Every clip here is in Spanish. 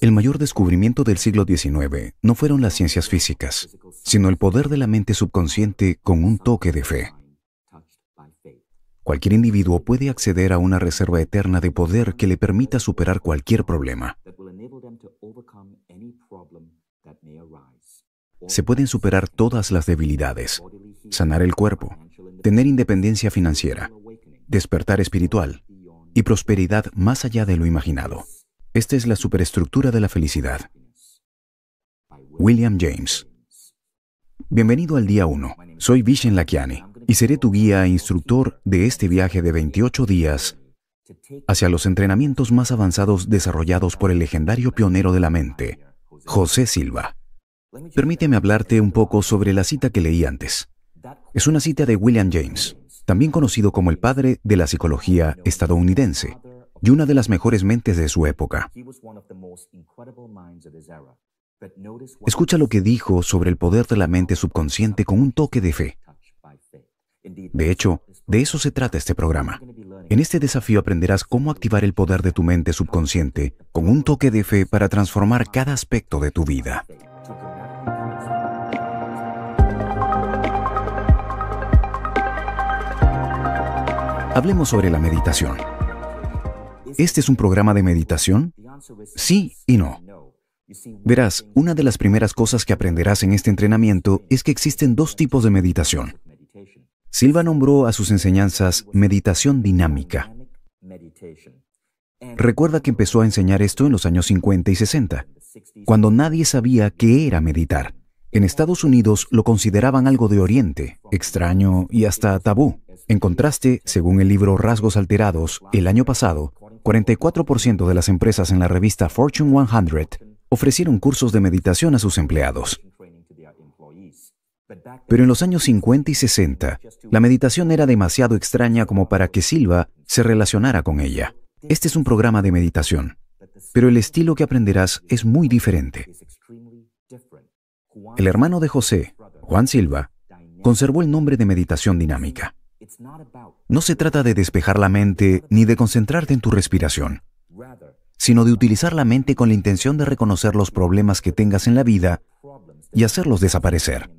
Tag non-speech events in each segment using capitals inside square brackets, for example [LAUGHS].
El mayor descubrimiento del siglo XIX no fueron las ciencias físicas, sino el poder de la mente subconsciente con un toque de fe. Cualquier individuo puede acceder a una reserva eterna de poder que le permita superar cualquier problema. Se pueden superar todas las debilidades, sanar el cuerpo, tener independencia financiera, despertar espiritual y prosperidad más allá de lo imaginado. Esta es la superestructura de la felicidad. William James. Bienvenido al día 1. Soy Vishen Lakiani y seré tu guía e instructor de este viaje de 28 días hacia los entrenamientos más avanzados desarrollados por el legendario pionero de la mente, José Silva. Permíteme hablarte un poco sobre la cita que leí antes. Es una cita de William James, también conocido como el padre de la psicología estadounidense, y una de las mejores mentes de su época. Escucha lo que dijo sobre el poder de la mente subconsciente con un toque de fe. De hecho, de eso se trata este programa. En este desafío aprenderás cómo activar el poder de tu mente subconsciente con un toque de fe para transformar cada aspecto de tu vida. Hablemos sobre la meditación. ¿este es un programa de meditación? Sí y no. Verás, una de las primeras cosas que aprenderás en este entrenamiento es que existen dos tipos de meditación. Silva nombró a sus enseñanzas meditación dinámica. Recuerda que empezó a enseñar esto en los años 50 y 60, cuando nadie sabía qué era meditar. En Estados Unidos lo consideraban algo de oriente, extraño y hasta tabú. En contraste, según el libro Rasgos Alterados, el año pasado, 44% de las empresas en la revista Fortune 100 ofrecieron cursos de meditación a sus empleados. Pero en los años 50 y 60, la meditación era demasiado extraña como para que Silva se relacionara con ella. Este es un programa de meditación, pero el estilo que aprenderás es muy diferente. El hermano de José, Juan Silva, conservó el nombre de meditación dinámica. No se trata de despejar la mente ni de concentrarte en tu respiración, sino de utilizar la mente con la intención de reconocer los problemas que tengas en la vida y hacerlos desaparecer.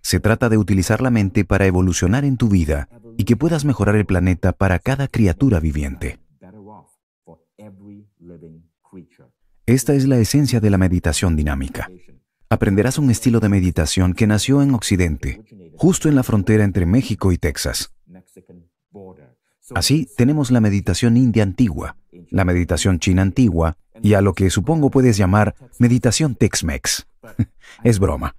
Se trata de utilizar la mente para evolucionar en tu vida y que puedas mejorar el planeta para cada criatura viviente. Esta es la esencia de la meditación dinámica. Aprenderás un estilo de meditación que nació en Occidente justo en la frontera entre México y Texas. Así tenemos la meditación india antigua, la meditación china antigua y a lo que supongo puedes llamar meditación Tex-Mex. [LAUGHS] es broma.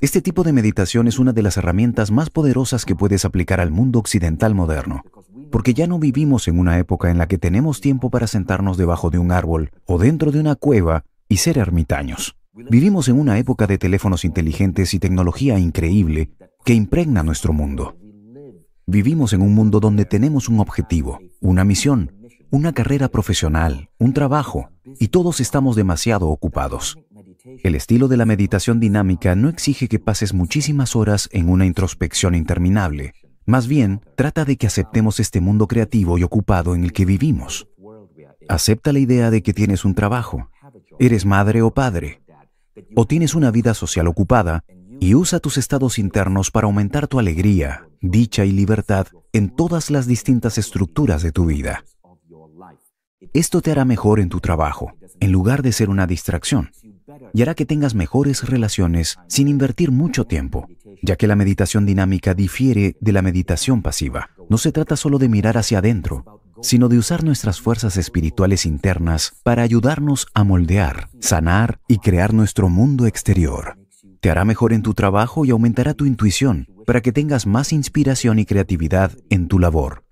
Este tipo de meditación es una de las herramientas más poderosas que puedes aplicar al mundo occidental moderno, porque ya no vivimos en una época en la que tenemos tiempo para sentarnos debajo de un árbol o dentro de una cueva y ser ermitaños. Vivimos en una época de teléfonos inteligentes y tecnología increíble que impregna nuestro mundo. Vivimos en un mundo donde tenemos un objetivo, una misión, una carrera profesional, un trabajo, y todos estamos demasiado ocupados. El estilo de la meditación dinámica no exige que pases muchísimas horas en una introspección interminable. Más bien, trata de que aceptemos este mundo creativo y ocupado en el que vivimos. Acepta la idea de que tienes un trabajo, eres madre o padre, o tienes una vida social ocupada y usa tus estados internos para aumentar tu alegría, dicha y libertad en todas las distintas estructuras de tu vida. Esto te hará mejor en tu trabajo, en lugar de ser una distracción, y hará que tengas mejores relaciones sin invertir mucho tiempo, ya que la meditación dinámica difiere de la meditación pasiva. No se trata solo de mirar hacia adentro, sino de usar nuestras fuerzas espirituales internas para ayudarnos a moldear, sanar y crear nuestro mundo exterior. Te hará mejor en tu trabajo y aumentará tu intuición para que tengas más inspiración y creatividad en tu labor.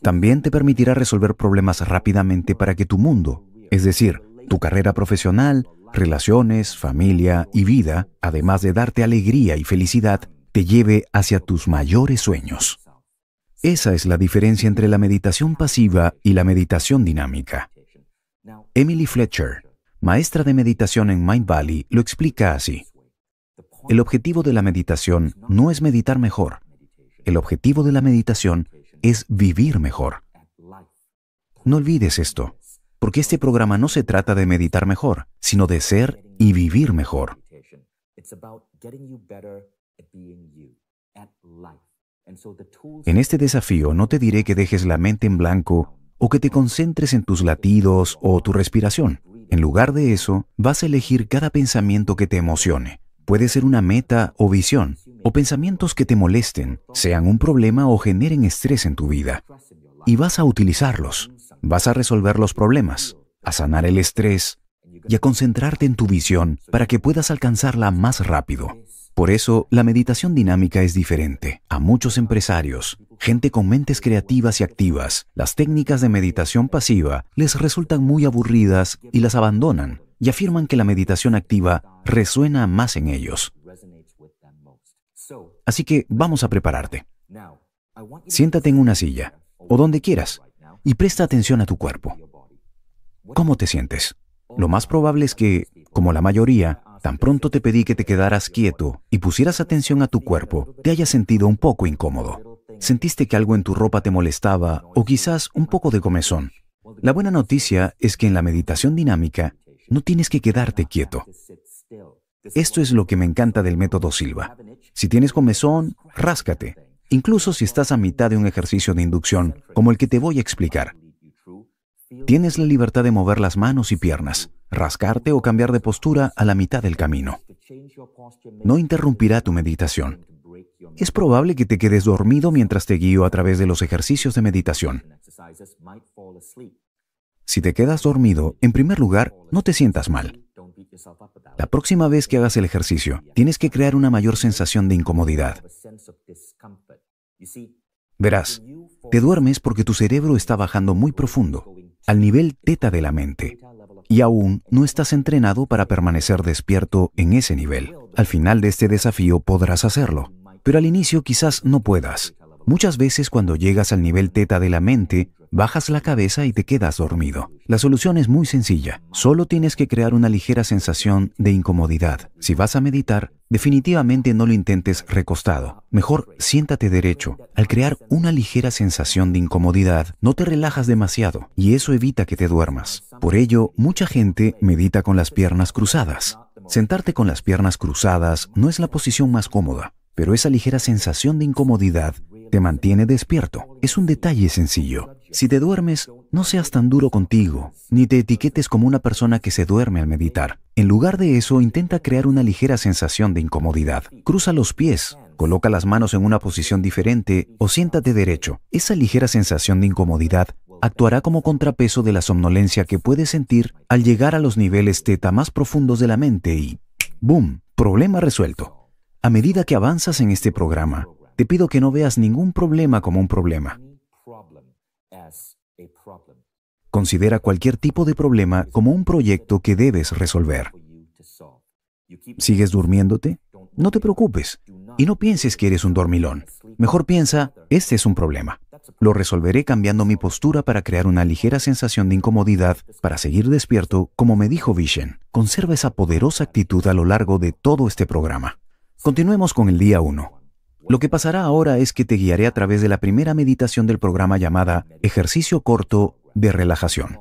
También te permitirá resolver problemas rápidamente para que tu mundo, es decir, tu carrera profesional, relaciones, familia y vida, además de darte alegría y felicidad, te lleve hacia tus mayores sueños. Esa es la diferencia entre la meditación pasiva y la meditación dinámica. Emily Fletcher, maestra de meditación en Mind Valley, lo explica así. El objetivo de la meditación no es meditar mejor. El objetivo de la meditación es vivir mejor. No olvides esto, porque este programa no se trata de meditar mejor, sino de ser y vivir mejor. En este desafío no te diré que dejes la mente en blanco o que te concentres en tus latidos o tu respiración. En lugar de eso, vas a elegir cada pensamiento que te emocione, puede ser una meta o visión, o pensamientos que te molesten, sean un problema o generen estrés en tu vida. Y vas a utilizarlos, vas a resolver los problemas, a sanar el estrés y a concentrarte en tu visión para que puedas alcanzarla más rápido. Por eso, la meditación dinámica es diferente. A muchos empresarios, gente con mentes creativas y activas, las técnicas de meditación pasiva les resultan muy aburridas y las abandonan y afirman que la meditación activa resuena más en ellos. Así que vamos a prepararte. Siéntate en una silla o donde quieras y presta atención a tu cuerpo. ¿Cómo te sientes? Lo más probable es que, como la mayoría, tan pronto te pedí que te quedaras quieto y pusieras atención a tu cuerpo, te hayas sentido un poco incómodo. Sentiste que algo en tu ropa te molestaba o quizás un poco de comezón. La buena noticia es que en la meditación dinámica no tienes que quedarte quieto. Esto es lo que me encanta del método Silva. Si tienes comezón, ráscate, incluso si estás a mitad de un ejercicio de inducción, como el que te voy a explicar. Tienes la libertad de mover las manos y piernas, rascarte o cambiar de postura a la mitad del camino. No interrumpirá tu meditación. Es probable que te quedes dormido mientras te guío a través de los ejercicios de meditación. Si te quedas dormido, en primer lugar, no te sientas mal. La próxima vez que hagas el ejercicio, tienes que crear una mayor sensación de incomodidad. Verás, te duermes porque tu cerebro está bajando muy profundo, al nivel teta de la mente, y aún no estás entrenado para permanecer despierto en ese nivel. Al final de este desafío podrás hacerlo, pero al inicio quizás no puedas. Muchas veces cuando llegas al nivel teta de la mente, bajas la cabeza y te quedas dormido. La solución es muy sencilla, solo tienes que crear una ligera sensación de incomodidad. Si vas a meditar, definitivamente no lo intentes recostado. Mejor siéntate derecho. Al crear una ligera sensación de incomodidad, no te relajas demasiado y eso evita que te duermas. Por ello, mucha gente medita con las piernas cruzadas. Sentarte con las piernas cruzadas no es la posición más cómoda, pero esa ligera sensación de incomodidad te mantiene despierto. Es un detalle sencillo. Si te duermes, no seas tan duro contigo, ni te etiquetes como una persona que se duerme al meditar. En lugar de eso, intenta crear una ligera sensación de incomodidad. Cruza los pies, coloca las manos en una posición diferente o siéntate derecho. Esa ligera sensación de incomodidad actuará como contrapeso de la somnolencia que puedes sentir al llegar a los niveles teta más profundos de la mente y ¡boom! Problema resuelto. A medida que avanzas en este programa, te pido que no veas ningún problema como un problema. Considera cualquier tipo de problema como un proyecto que debes resolver. ¿Sigues durmiéndote? No te preocupes y no pienses que eres un dormilón. Mejor piensa, este es un problema. Lo resolveré cambiando mi postura para crear una ligera sensación de incomodidad para seguir despierto, como me dijo Vishen. Conserva esa poderosa actitud a lo largo de todo este programa. Continuemos con el día 1. Lo que pasará ahora es que te guiaré a través de la primera meditación del programa llamada Ejercicio Corto de Relajación.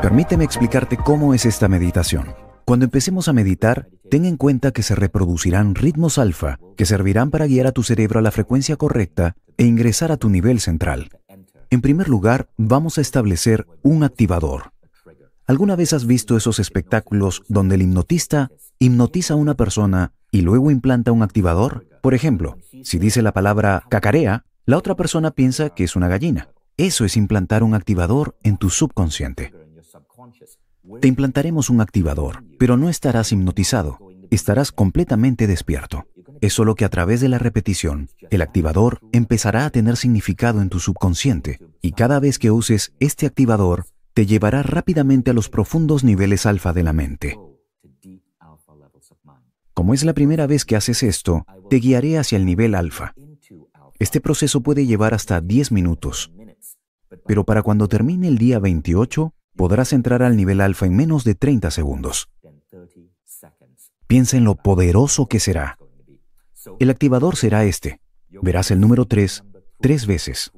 Permíteme explicarte cómo es esta meditación. Cuando empecemos a meditar, ten en cuenta que se reproducirán ritmos alfa que servirán para guiar a tu cerebro a la frecuencia correcta e ingresar a tu nivel central. En primer lugar, vamos a establecer un activador. ¿Alguna vez has visto esos espectáculos donde el hipnotista hipnotiza a una persona y luego implanta un activador? Por ejemplo, si dice la palabra cacarea, la otra persona piensa que es una gallina. Eso es implantar un activador en tu subconsciente. Te implantaremos un activador, pero no estarás hipnotizado, estarás completamente despierto. Es solo que a través de la repetición, el activador empezará a tener significado en tu subconsciente, y cada vez que uses este activador, te llevará rápidamente a los profundos niveles alfa de la mente. Como es la primera vez que haces esto, te guiaré hacia el nivel alfa. Este proceso puede llevar hasta 10 minutos, pero para cuando termine el día 28, podrás entrar al nivel alfa en menos de 30 segundos. Piensa en lo poderoso que será. El activador será este. Verás el número 3 tres veces.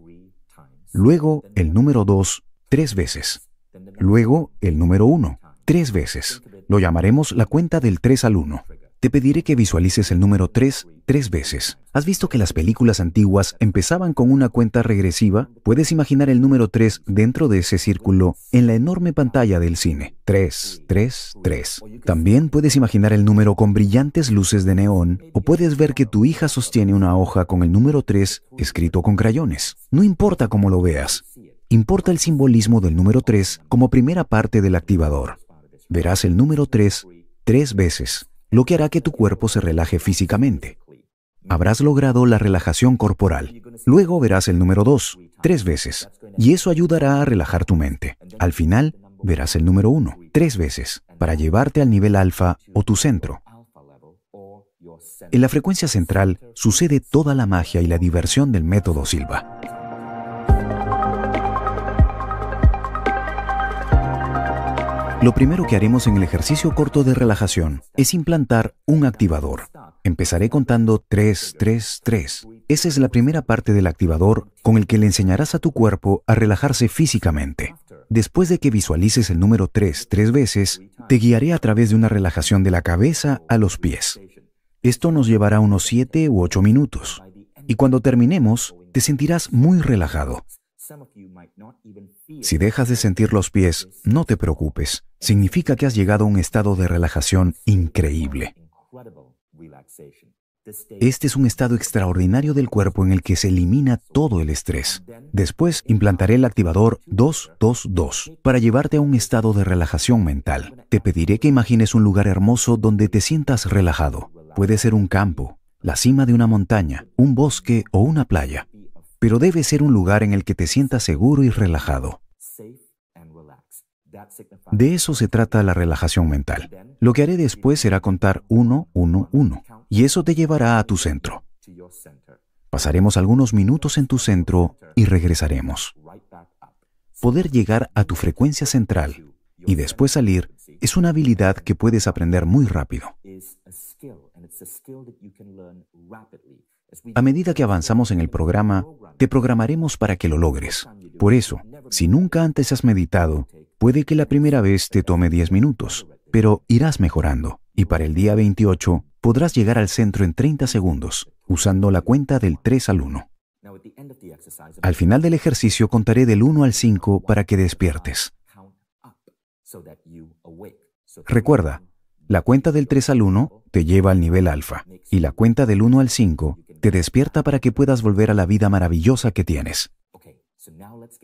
Luego el número 2 tres veces. Luego el número uno, tres veces. Lo llamaremos la cuenta del 3 al 1. Te pediré que visualices el número 3 tres veces. ¿Has visto que las películas antiguas empezaban con una cuenta regresiva? Puedes imaginar el número 3 dentro de ese círculo en la enorme pantalla del cine. 3, 3, 3. También puedes imaginar el número con brillantes luces de neón o puedes ver que tu hija sostiene una hoja con el número 3 escrito con crayones. No importa cómo lo veas, importa el simbolismo del número 3 como primera parte del activador. Verás el número 3 tres veces, lo que hará que tu cuerpo se relaje físicamente. Habrás logrado la relajación corporal. Luego verás el número 2 tres veces, y eso ayudará a relajar tu mente. Al final, verás el número 1 tres veces, para llevarte al nivel alfa o tu centro. En la frecuencia central sucede toda la magia y la diversión del método Silva. Lo primero que haremos en el ejercicio corto de relajación es implantar un activador. Empezaré contando 3, 3, 3. Esa es la primera parte del activador con el que le enseñarás a tu cuerpo a relajarse físicamente. Después de que visualices el número 3 tres veces, te guiaré a través de una relajación de la cabeza a los pies. Esto nos llevará unos 7 u 8 minutos. Y cuando terminemos, te sentirás muy relajado. Si dejas de sentir los pies, no te preocupes. Significa que has llegado a un estado de relajación increíble. Este es un estado extraordinario del cuerpo en el que se elimina todo el estrés. Después implantaré el activador 222 para llevarte a un estado de relajación mental. Te pediré que imagines un lugar hermoso donde te sientas relajado. Puede ser un campo, la cima de una montaña, un bosque o una playa pero debe ser un lugar en el que te sientas seguro y relajado. De eso se trata la relajación mental. Lo que haré después será contar uno, uno, uno, y eso te llevará a tu centro. Pasaremos algunos minutos en tu centro y regresaremos. Poder llegar a tu frecuencia central y después salir es una habilidad que puedes aprender muy rápido. A medida que avanzamos en el programa, te programaremos para que lo logres. Por eso, si nunca antes has meditado, puede que la primera vez te tome 10 minutos, pero irás mejorando y para el día 28 podrás llegar al centro en 30 segundos, usando la cuenta del 3 al 1. Al final del ejercicio contaré del 1 al 5 para que despiertes. Recuerda, la cuenta del 3 al 1 te lleva al nivel alfa y la cuenta del 1 al 5 te despierta para que puedas volver a la vida maravillosa que tienes.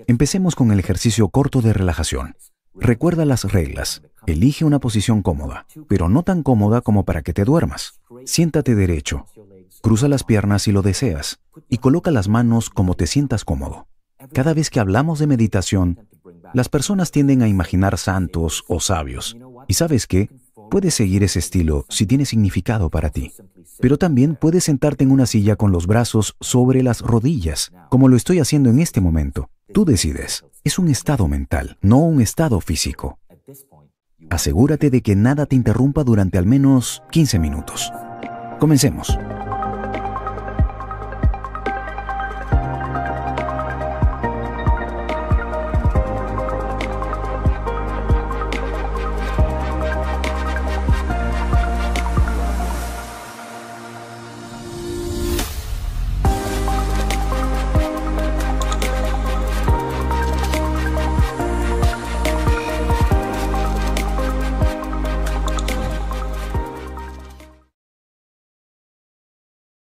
Empecemos con el ejercicio corto de relajación. Recuerda las reglas. Elige una posición cómoda, pero no tan cómoda como para que te duermas. Siéntate derecho. Cruza las piernas si lo deseas y coloca las manos como te sientas cómodo. Cada vez que hablamos de meditación, las personas tienden a imaginar santos o sabios. ¿Y sabes qué? Puedes seguir ese estilo si tiene significado para ti, pero también puedes sentarte en una silla con los brazos sobre las rodillas, como lo estoy haciendo en este momento. Tú decides. Es un estado mental, no un estado físico. Asegúrate de que nada te interrumpa durante al menos 15 minutos. Comencemos.